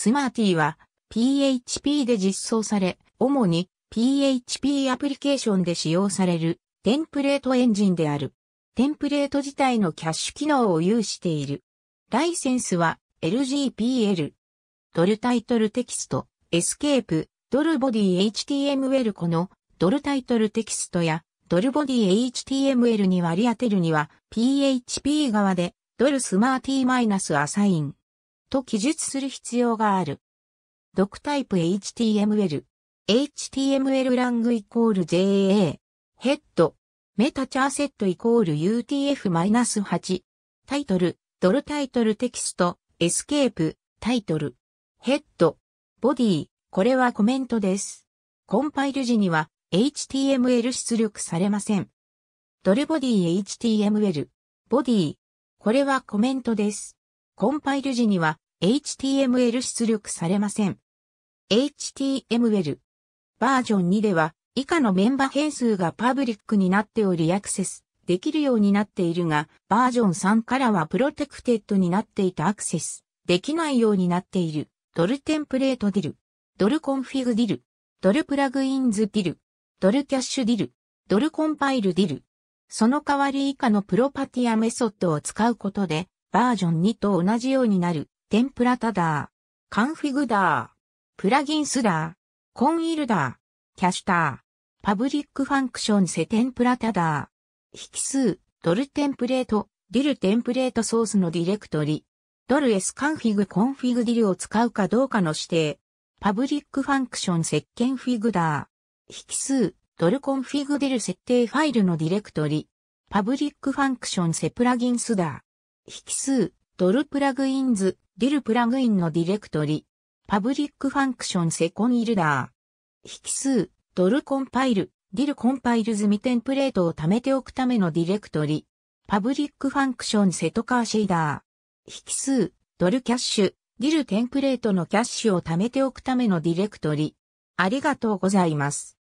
スマーティは PHP で実装され、主に PHP アプリケーションで使用されるテンプレートエンジンである。テンプレート自体のキャッシュ機能を有している。ライセンスは LGPL。ドルタイトルテキスト、エスケープ、ドルボディ HTML このドルタイトルテキストやドルボディ HTML に割り当てるには PHP 側でドルスマーティーマイナスアサイン。と記述する必要がある。ドクタイプ HTML。HTML ラングイコール JA。ヘッド。メタチャーセットイコール UTF-8。タイトル。ドルタイトルテキスト。エスケープ。タイトル。ヘッド。ボディ。これはコメントです。コンパイル時には HTML 出力されません。ドルボディ HTML。ボディ。これはコメントです。コンパイル時には HTML 出力されません。HTML バージョン2では以下のメンバー変数がパブリックになっておりアクセスできるようになっているが、バージョン3からはプロテクテッドになっていたアクセスできないようになっている。ドルテンプレートディル、ドルコンフィグディル、ドルプラグインズディル、ドルキャッシュディル、ドルコンパイルディル。その代わり以下のプロパティアメソッドを使うことでバージョン2と同じようになる、テンプラタダー、カンフィグダー、プラギンスダー、コンイルダー、キャシュター、パブリックファンクションセテンプラタダー、引数、ドルテンプレート、ディルテンプレートソースのディレクトリ、ドル S カンフィグコンフィグディルを使うかどうかの指定、パブリックファンクション石鹸フィグダー、引数、ドルコンフィグディル設定ファイルのディレクトリ、パブリックファンクションセプラギンスダー、引数、ドルプラグインズ、ディルプラグインのディレクトリ、パブリックファンクションセコンイルダー、引数、ドルコンパイル、ディルコンパイル済みテンプレートを貯めておくためのディレクトリ、パブリックファンクションセトカーシェイダー、引数、ドルキャッシュ、ディルテンプレートのキャッシュを貯めておくためのディレクトリ。ありがとうございます。